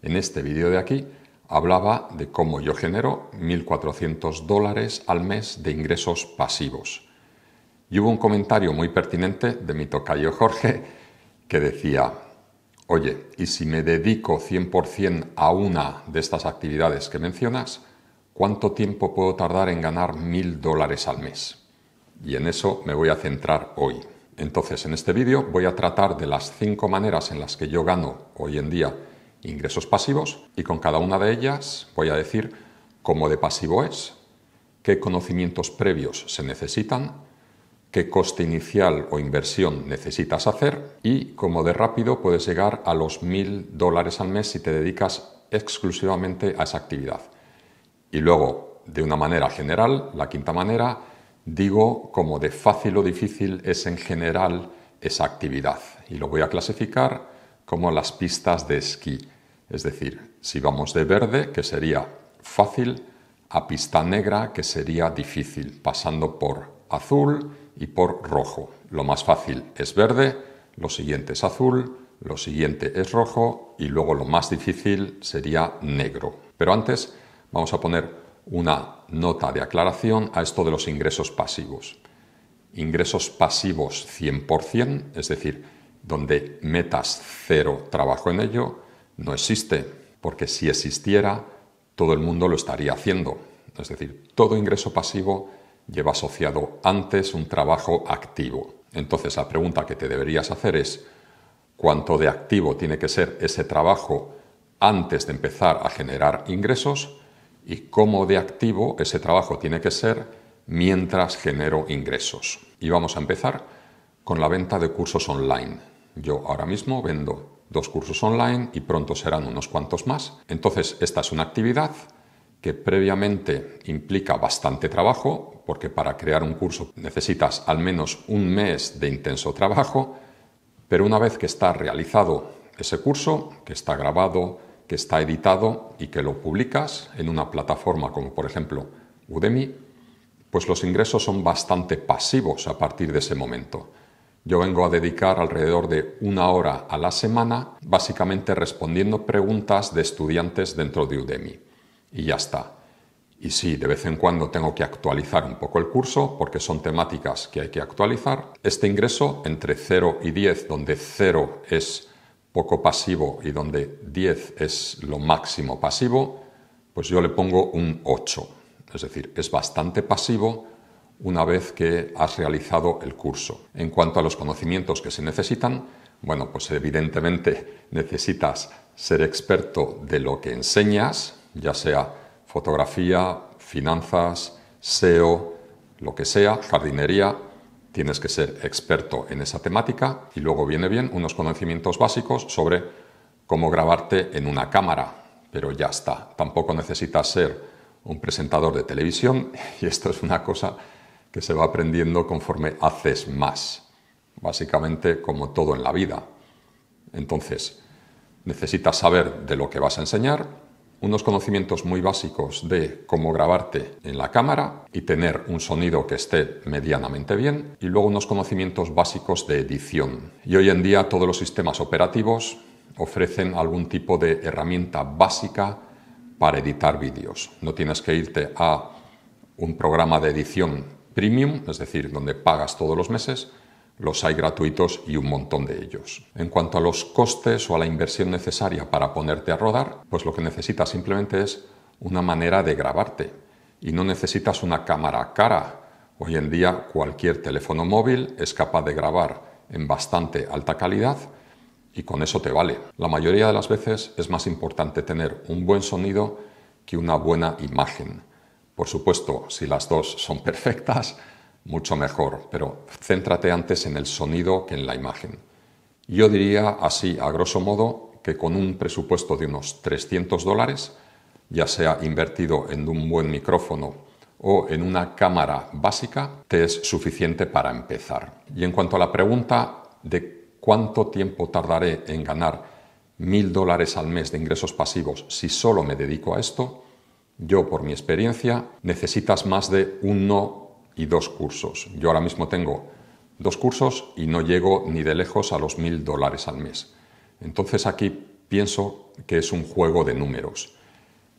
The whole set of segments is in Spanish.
En este vídeo de aquí hablaba de cómo yo genero 1.400 dólares al mes de ingresos pasivos. Y hubo un comentario muy pertinente de mi tocayo Jorge que decía, oye, ¿y si me dedico 100% a una de estas actividades que mencionas, cuánto tiempo puedo tardar en ganar 1.000 dólares al mes? Y en eso me voy a centrar hoy. Entonces, en este vídeo voy a tratar de las cinco maneras en las que yo gano hoy en día ingresos pasivos y con cada una de ellas voy a decir cómo de pasivo es, qué conocimientos previos se necesitan, qué coste inicial o inversión necesitas hacer y cómo de rápido puedes llegar a los mil dólares al mes si te dedicas exclusivamente a esa actividad. Y luego, de una manera general, la quinta manera, digo cómo de fácil o difícil es en general esa actividad y lo voy a clasificar como las pistas de esquí. Es decir, si vamos de verde, que sería fácil, a pista negra, que sería difícil, pasando por azul y por rojo. Lo más fácil es verde, lo siguiente es azul, lo siguiente es rojo y luego lo más difícil sería negro. Pero antes vamos a poner una nota de aclaración a esto de los ingresos pasivos. Ingresos pasivos 100%, es decir, donde metas cero trabajo en ello, no existe, porque si existiera, todo el mundo lo estaría haciendo. Es decir, todo ingreso pasivo lleva asociado antes un trabajo activo. Entonces la pregunta que te deberías hacer es, ¿cuánto de activo tiene que ser ese trabajo antes de empezar a generar ingresos? ¿Y cómo de activo ese trabajo tiene que ser mientras genero ingresos? Y vamos a empezar con la venta de cursos online. Yo ahora mismo vendo dos cursos online y pronto serán unos cuantos más. Entonces, esta es una actividad que previamente implica bastante trabajo, porque para crear un curso necesitas al menos un mes de intenso trabajo, pero una vez que está realizado ese curso, que está grabado, que está editado y que lo publicas en una plataforma como por ejemplo Udemy, pues los ingresos son bastante pasivos a partir de ese momento. Yo vengo a dedicar alrededor de una hora a la semana básicamente respondiendo preguntas de estudiantes dentro de Udemy. Y ya está. Y sí, de vez en cuando tengo que actualizar un poco el curso porque son temáticas que hay que actualizar. Este ingreso entre 0 y 10, donde 0 es poco pasivo y donde 10 es lo máximo pasivo, pues yo le pongo un 8. Es decir, es bastante pasivo, una vez que has realizado el curso. En cuanto a los conocimientos que se necesitan, bueno, pues evidentemente necesitas ser experto de lo que enseñas, ya sea fotografía, finanzas, SEO, lo que sea, jardinería, tienes que ser experto en esa temática y luego viene bien unos conocimientos básicos sobre cómo grabarte en una cámara, pero ya está, tampoco necesitas ser un presentador de televisión y esto es una cosa que se va aprendiendo conforme haces más, básicamente como todo en la vida. Entonces, necesitas saber de lo que vas a enseñar, unos conocimientos muy básicos de cómo grabarte en la cámara y tener un sonido que esté medianamente bien, y luego unos conocimientos básicos de edición. Y hoy en día todos los sistemas operativos ofrecen algún tipo de herramienta básica para editar vídeos. No tienes que irte a un programa de edición premium, es decir, donde pagas todos los meses, los hay gratuitos y un montón de ellos. En cuanto a los costes o a la inversión necesaria para ponerte a rodar, pues lo que necesitas simplemente es una manera de grabarte y no necesitas una cámara cara. Hoy en día cualquier teléfono móvil es capaz de grabar en bastante alta calidad y con eso te vale. La mayoría de las veces es más importante tener un buen sonido que una buena imagen. Por supuesto, si las dos son perfectas, mucho mejor, pero céntrate antes en el sonido que en la imagen. Yo diría así, a grosso modo, que con un presupuesto de unos 300 dólares, ya sea invertido en un buen micrófono o en una cámara básica, te es suficiente para empezar. Y en cuanto a la pregunta de cuánto tiempo tardaré en ganar 1000 dólares al mes de ingresos pasivos si solo me dedico a esto, yo, por mi experiencia, necesitas más de uno y dos cursos. Yo ahora mismo tengo dos cursos y no llego ni de lejos a los mil dólares al mes. Entonces aquí pienso que es un juego de números.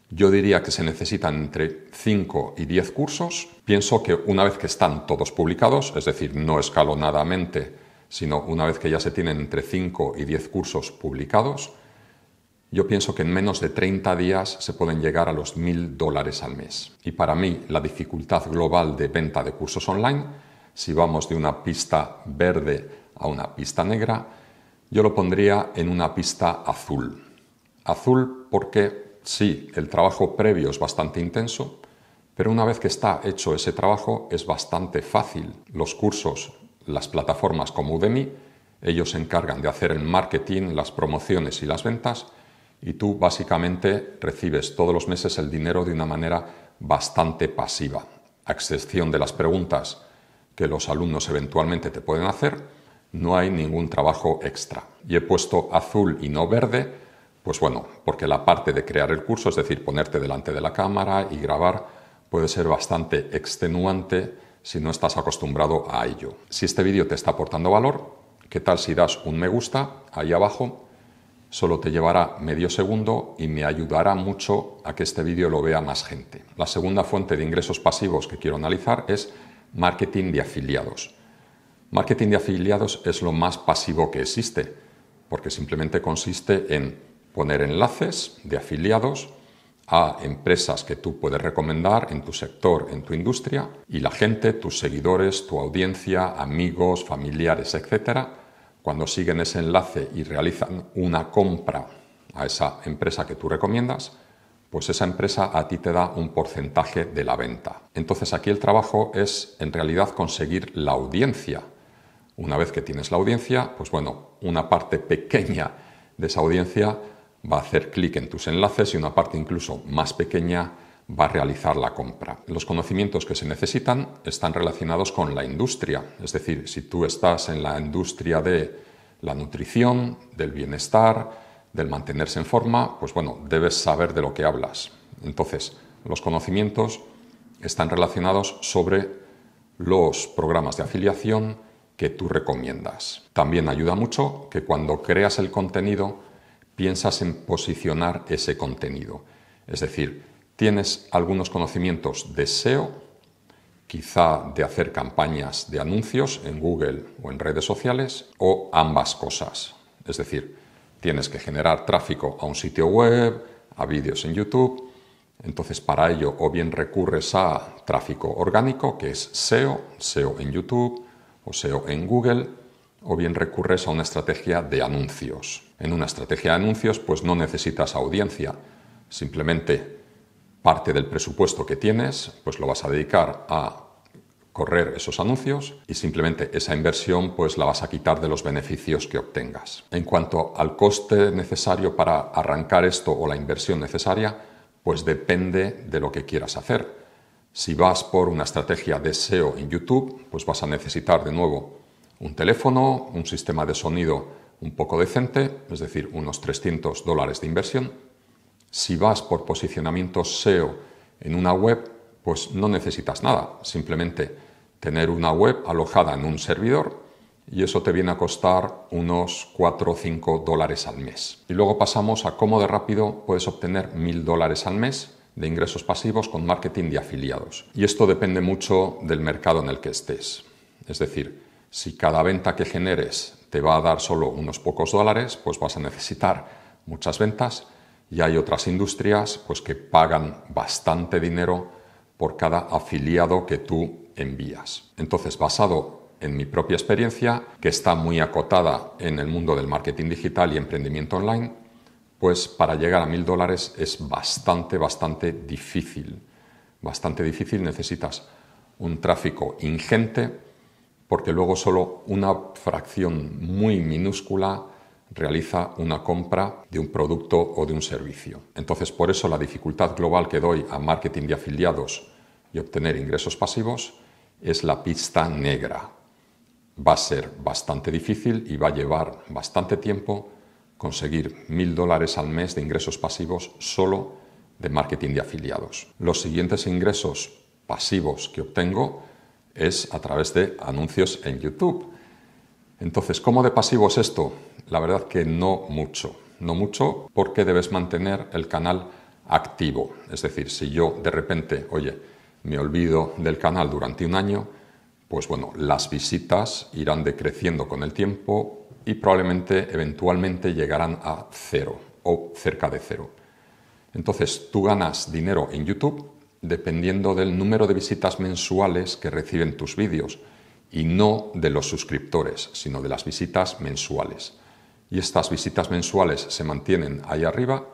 Yo diría que se necesitan entre cinco y diez cursos. Pienso que una vez que están todos publicados, es decir, no escalonadamente, sino una vez que ya se tienen entre cinco y diez cursos publicados, yo pienso que en menos de 30 días se pueden llegar a los 1.000 dólares al mes. Y para mí, la dificultad global de venta de cursos online, si vamos de una pista verde a una pista negra, yo lo pondría en una pista azul. Azul porque sí, el trabajo previo es bastante intenso, pero una vez que está hecho ese trabajo es bastante fácil. Los cursos, las plataformas como Udemy, ellos se encargan de hacer el marketing, las promociones y las ventas, y tú básicamente recibes todos los meses el dinero de una manera bastante pasiva, a excepción de las preguntas que los alumnos eventualmente te pueden hacer, no hay ningún trabajo extra. Y he puesto azul y no verde, pues bueno, porque la parte de crear el curso, es decir, ponerte delante de la cámara y grabar, puede ser bastante extenuante si no estás acostumbrado a ello. Si este vídeo te está aportando valor, ¿qué tal si das un me gusta ahí abajo? Solo te llevará medio segundo y me ayudará mucho a que este vídeo lo vea más gente. La segunda fuente de ingresos pasivos que quiero analizar es marketing de afiliados. Marketing de afiliados es lo más pasivo que existe, porque simplemente consiste en poner enlaces de afiliados a empresas que tú puedes recomendar en tu sector, en tu industria, y la gente, tus seguidores, tu audiencia, amigos, familiares, etcétera, cuando siguen ese enlace y realizan una compra a esa empresa que tú recomiendas, pues esa empresa a ti te da un porcentaje de la venta. Entonces aquí el trabajo es en realidad conseguir la audiencia. Una vez que tienes la audiencia, pues bueno, una parte pequeña de esa audiencia va a hacer clic en tus enlaces y una parte incluso más pequeña va a realizar la compra. Los conocimientos que se necesitan están relacionados con la industria, es decir, si tú estás en la industria de la nutrición, del bienestar, del mantenerse en forma, pues bueno, debes saber de lo que hablas. Entonces, los conocimientos están relacionados sobre los programas de afiliación que tú recomiendas. También ayuda mucho que cuando creas el contenido piensas en posicionar ese contenido. Es decir, tienes algunos conocimientos de SEO, quizá de hacer campañas de anuncios en Google o en redes sociales, o ambas cosas. Es decir, tienes que generar tráfico a un sitio web, a vídeos en YouTube. Entonces, para ello, o bien recurres a tráfico orgánico, que es SEO, SEO en YouTube o SEO en Google, o bien recurres a una estrategia de anuncios. En una estrategia de anuncios, pues no necesitas audiencia, simplemente parte del presupuesto que tienes, pues lo vas a dedicar a correr esos anuncios y simplemente esa inversión pues la vas a quitar de los beneficios que obtengas. En cuanto al coste necesario para arrancar esto o la inversión necesaria, pues depende de lo que quieras hacer. Si vas por una estrategia de SEO en YouTube, pues vas a necesitar de nuevo un teléfono, un sistema de sonido un poco decente, es decir, unos 300 dólares de inversión si vas por posicionamiento SEO en una web, pues no necesitas nada, simplemente tener una web alojada en un servidor y eso te viene a costar unos 4 o 5 dólares al mes. Y luego pasamos a cómo de rápido puedes obtener 1000 dólares al mes de ingresos pasivos con marketing de afiliados. Y esto depende mucho del mercado en el que estés. Es decir, si cada venta que generes te va a dar solo unos pocos dólares, pues vas a necesitar muchas ventas y hay otras industrias pues, que pagan bastante dinero por cada afiliado que tú envías. Entonces, basado en mi propia experiencia, que está muy acotada en el mundo del marketing digital y emprendimiento online, pues para llegar a mil dólares es bastante, bastante difícil. Bastante difícil, necesitas un tráfico ingente, porque luego solo una fracción muy minúscula realiza una compra de un producto o de un servicio. Entonces, por eso la dificultad global que doy a marketing de afiliados y obtener ingresos pasivos es la pista negra. Va a ser bastante difícil y va a llevar bastante tiempo conseguir mil dólares al mes de ingresos pasivos solo de marketing de afiliados. Los siguientes ingresos pasivos que obtengo es a través de anuncios en YouTube entonces, ¿cómo de pasivo es esto? La verdad que no mucho, no mucho porque debes mantener el canal activo. Es decir, si yo de repente, oye, me olvido del canal durante un año, pues bueno, las visitas irán decreciendo con el tiempo y probablemente eventualmente llegarán a cero o cerca de cero. Entonces, tú ganas dinero en YouTube dependiendo del número de visitas mensuales que reciben tus vídeos y no de los suscriptores, sino de las visitas mensuales. Y estas visitas mensuales se mantienen ahí arriba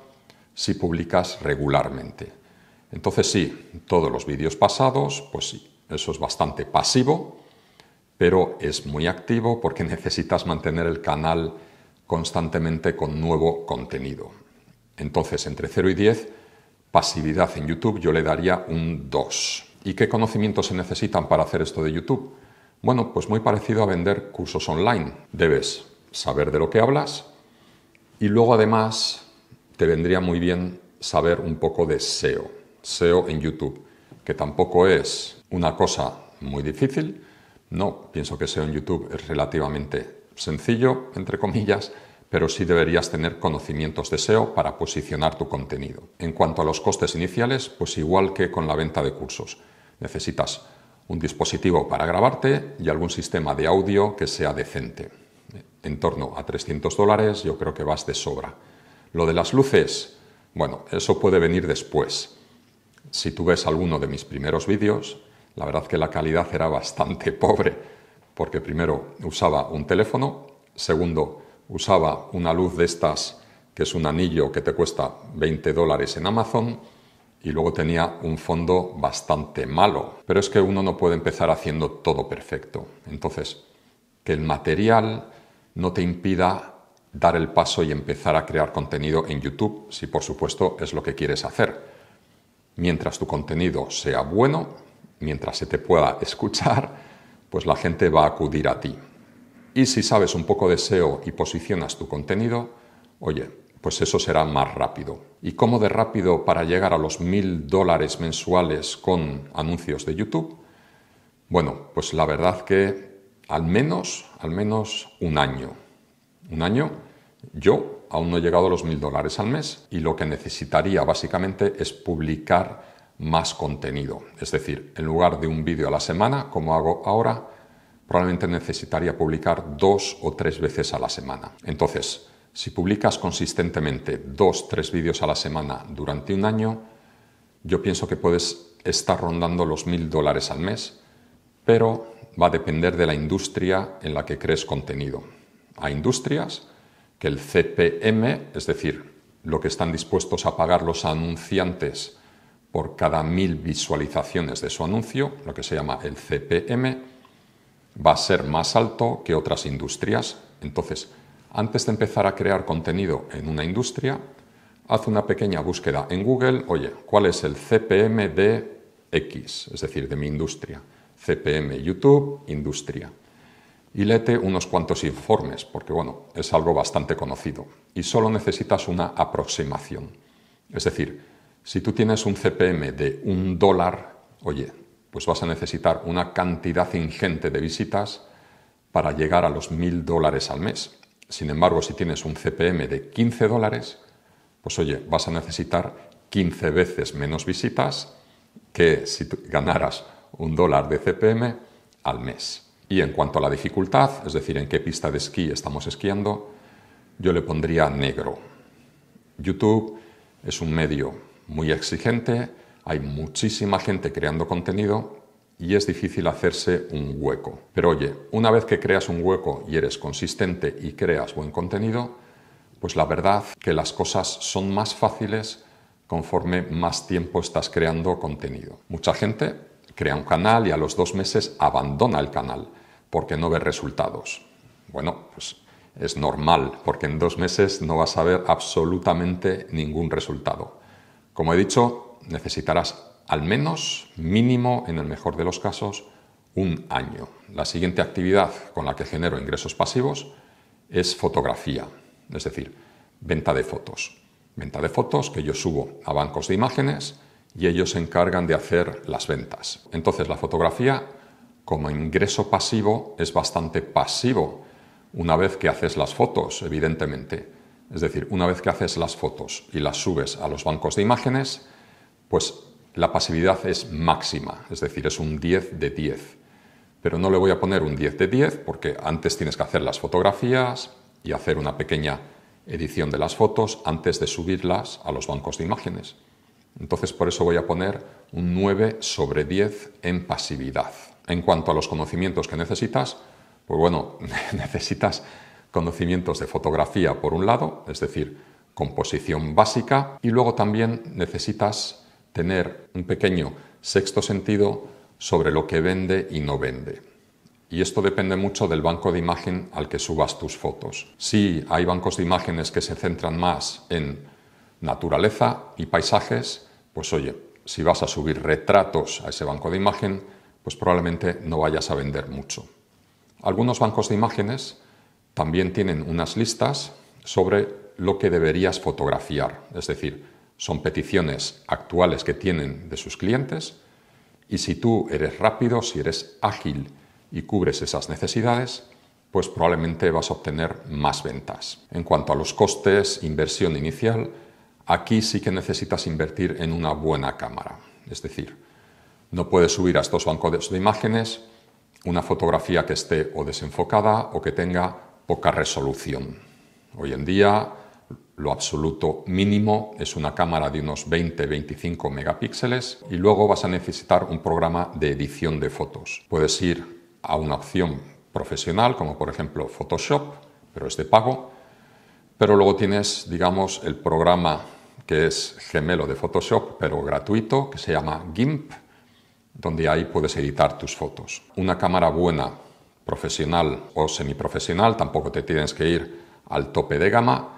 si publicas regularmente. Entonces sí, todos los vídeos pasados, pues sí, eso es bastante pasivo, pero es muy activo porque necesitas mantener el canal constantemente con nuevo contenido. Entonces, entre 0 y 10, pasividad en YouTube yo le daría un 2. ¿Y qué conocimientos se necesitan para hacer esto de YouTube? Bueno, pues muy parecido a vender cursos online. Debes saber de lo que hablas y luego además te vendría muy bien saber un poco de SEO, SEO en YouTube, que tampoco es una cosa muy difícil. No, pienso que SEO en YouTube es relativamente sencillo, entre comillas, pero sí deberías tener conocimientos de SEO para posicionar tu contenido. En cuanto a los costes iniciales, pues igual que con la venta de cursos, necesitas un dispositivo para grabarte y algún sistema de audio que sea decente. En torno a 300 dólares yo creo que vas de sobra. Lo de las luces, bueno, eso puede venir después. Si tú ves alguno de mis primeros vídeos, la verdad que la calidad era bastante pobre, porque primero usaba un teléfono, segundo usaba una luz de estas que es un anillo que te cuesta 20 dólares en Amazon, y luego tenía un fondo bastante malo. Pero es que uno no puede empezar haciendo todo perfecto. Entonces, que el material no te impida dar el paso y empezar a crear contenido en YouTube, si por supuesto es lo que quieres hacer. Mientras tu contenido sea bueno, mientras se te pueda escuchar, pues la gente va a acudir a ti. Y si sabes un poco de SEO y posicionas tu contenido, oye, pues eso será más rápido. ¿Y cómo de rápido para llegar a los mil dólares mensuales con anuncios de YouTube? Bueno, pues la verdad que al menos, al menos un año. Un año, yo aún no he llegado a los mil dólares al mes y lo que necesitaría básicamente es publicar más contenido. Es decir, en lugar de un vídeo a la semana, como hago ahora, probablemente necesitaría publicar dos o tres veces a la semana. Entonces, si publicas consistentemente dos, tres vídeos a la semana durante un año, yo pienso que puedes estar rondando los mil dólares al mes, pero va a depender de la industria en la que crees contenido. Hay industrias que el CPM, es decir, lo que están dispuestos a pagar los anunciantes por cada mil visualizaciones de su anuncio, lo que se llama el CPM, va a ser más alto que otras industrias. Entonces, antes de empezar a crear contenido en una industria, haz una pequeña búsqueda en Google, oye, ¿cuál es el CPM de X? Es decir, de mi industria. CPM YouTube, industria. Y léete unos cuantos informes, porque bueno, es algo bastante conocido. Y solo necesitas una aproximación. Es decir, si tú tienes un CPM de un dólar, oye, pues vas a necesitar una cantidad ingente de visitas para llegar a los mil dólares al mes. Sin embargo, si tienes un CPM de 15 dólares, pues oye, vas a necesitar 15 veces menos visitas que si ganaras un dólar de CPM al mes. Y en cuanto a la dificultad, es decir, en qué pista de esquí estamos esquiando, yo le pondría negro. YouTube es un medio muy exigente, hay muchísima gente creando contenido y es difícil hacerse un hueco. Pero oye, una vez que creas un hueco y eres consistente y creas buen contenido, pues la verdad que las cosas son más fáciles conforme más tiempo estás creando contenido. Mucha gente crea un canal y a los dos meses abandona el canal porque no ve resultados. Bueno, pues es normal porque en dos meses no vas a ver absolutamente ningún resultado. Como he dicho, necesitarás al menos mínimo, en el mejor de los casos, un año. La siguiente actividad con la que genero ingresos pasivos es fotografía, es decir, venta de fotos. Venta de fotos que yo subo a bancos de imágenes y ellos se encargan de hacer las ventas. Entonces la fotografía como ingreso pasivo es bastante pasivo una vez que haces las fotos, evidentemente. Es decir, una vez que haces las fotos y las subes a los bancos de imágenes, pues la pasividad es máxima, es decir, es un 10 de 10. Pero no le voy a poner un 10 de 10 porque antes tienes que hacer las fotografías y hacer una pequeña edición de las fotos antes de subirlas a los bancos de imágenes. Entonces por eso voy a poner un 9 sobre 10 en pasividad. En cuanto a los conocimientos que necesitas, pues bueno, necesitas conocimientos de fotografía por un lado, es decir, composición básica, y luego también necesitas tener un pequeño sexto sentido sobre lo que vende y no vende. Y esto depende mucho del banco de imagen al que subas tus fotos. Si hay bancos de imágenes que se centran más en naturaleza y paisajes, pues oye, si vas a subir retratos a ese banco de imagen, pues probablemente no vayas a vender mucho. Algunos bancos de imágenes también tienen unas listas sobre lo que deberías fotografiar, es decir, son peticiones actuales que tienen de sus clientes y si tú eres rápido, si eres ágil y cubres esas necesidades, pues probablemente vas a obtener más ventas. En cuanto a los costes, inversión inicial, aquí sí que necesitas invertir en una buena cámara. Es decir, no puedes subir a estos bancos de imágenes una fotografía que esté o desenfocada o que tenga poca resolución. Hoy en día lo absoluto mínimo es una cámara de unos 20-25 megapíxeles y luego vas a necesitar un programa de edición de fotos. Puedes ir a una opción profesional como por ejemplo Photoshop, pero es de pago, pero luego tienes, digamos, el programa que es gemelo de Photoshop, pero gratuito, que se llama GIMP, donde ahí puedes editar tus fotos. Una cámara buena, profesional o semiprofesional, tampoco te tienes que ir al tope de gama,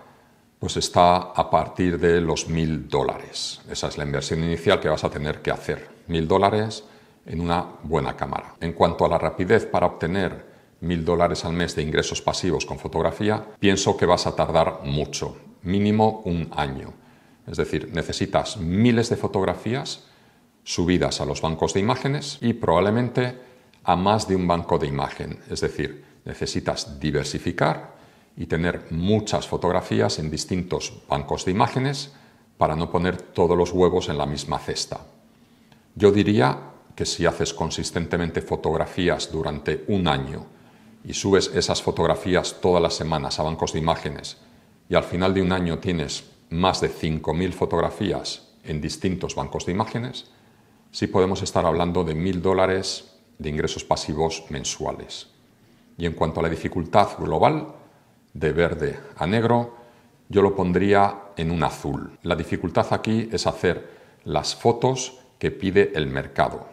pues está a partir de los mil dólares. Esa es la inversión inicial que vas a tener que hacer. Mil dólares en una buena cámara. En cuanto a la rapidez para obtener mil dólares al mes de ingresos pasivos con fotografía, pienso que vas a tardar mucho, mínimo un año. Es decir, necesitas miles de fotografías subidas a los bancos de imágenes y probablemente a más de un banco de imagen. Es decir, necesitas diversificar y tener muchas fotografías en distintos bancos de imágenes para no poner todos los huevos en la misma cesta. Yo diría que si haces consistentemente fotografías durante un año y subes esas fotografías todas las semanas a bancos de imágenes y al final de un año tienes más de 5.000 fotografías en distintos bancos de imágenes, sí podemos estar hablando de 1.000 dólares de ingresos pasivos mensuales. Y en cuanto a la dificultad global, de verde a negro, yo lo pondría en un azul. La dificultad aquí es hacer las fotos que pide el mercado.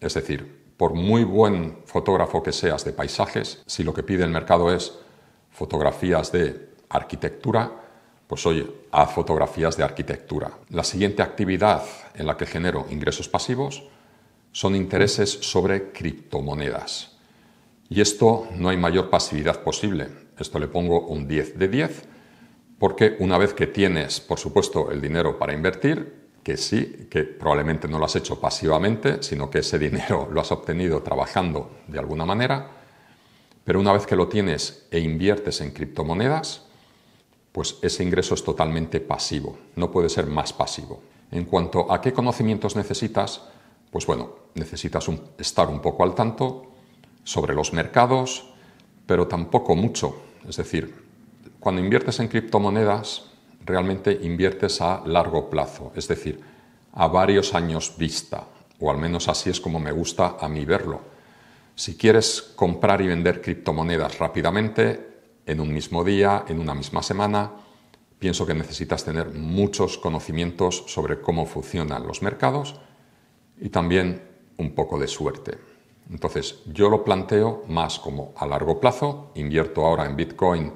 Es decir, por muy buen fotógrafo que seas de paisajes, si lo que pide el mercado es fotografías de arquitectura, pues oye, haz fotografías de arquitectura. La siguiente actividad en la que genero ingresos pasivos son intereses sobre criptomonedas. Y esto no hay mayor pasividad posible. Esto le pongo un 10 de 10, porque una vez que tienes, por supuesto, el dinero para invertir, que sí, que probablemente no lo has hecho pasivamente, sino que ese dinero lo has obtenido trabajando de alguna manera, pero una vez que lo tienes e inviertes en criptomonedas, pues ese ingreso es totalmente pasivo, no puede ser más pasivo. En cuanto a qué conocimientos necesitas, pues bueno, necesitas estar un poco al tanto sobre los mercados, pero tampoco mucho. Es decir, cuando inviertes en criptomonedas, realmente inviertes a largo plazo, es decir, a varios años vista, o al menos así es como me gusta a mí verlo. Si quieres comprar y vender criptomonedas rápidamente, en un mismo día, en una misma semana, pienso que necesitas tener muchos conocimientos sobre cómo funcionan los mercados y también un poco de suerte. Entonces, yo lo planteo más como a largo plazo, invierto ahora en Bitcoin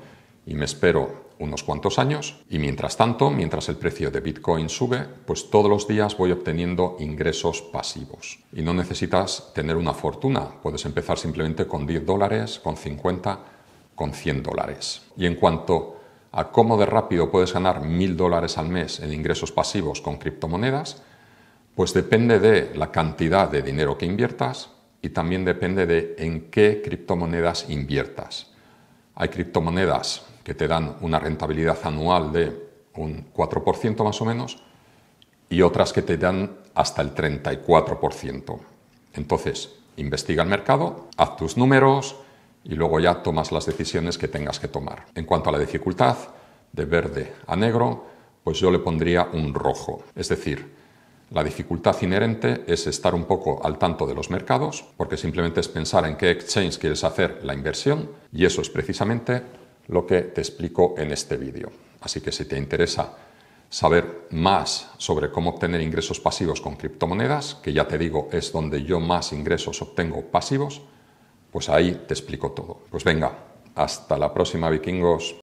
y me espero unos cuantos años y mientras tanto, mientras el precio de Bitcoin sube, pues todos los días voy obteniendo ingresos pasivos. Y no necesitas tener una fortuna, puedes empezar simplemente con 10 dólares, con 50, con 100 dólares. Y en cuanto a cómo de rápido puedes ganar 1.000 dólares al mes en ingresos pasivos con criptomonedas, pues depende de la cantidad de dinero que inviertas, y también depende de en qué criptomonedas inviertas. Hay criptomonedas que te dan una rentabilidad anual de un 4% más o menos y otras que te dan hasta el 34%. Entonces, investiga el mercado, haz tus números y luego ya tomas las decisiones que tengas que tomar. En cuanto a la dificultad, de verde a negro, pues yo le pondría un rojo. Es decir, la dificultad inherente es estar un poco al tanto de los mercados, porque simplemente es pensar en qué exchange quieres hacer la inversión, y eso es precisamente lo que te explico en este vídeo. Así que si te interesa saber más sobre cómo obtener ingresos pasivos con criptomonedas, que ya te digo es donde yo más ingresos obtengo pasivos, pues ahí te explico todo. Pues venga, hasta la próxima vikingos.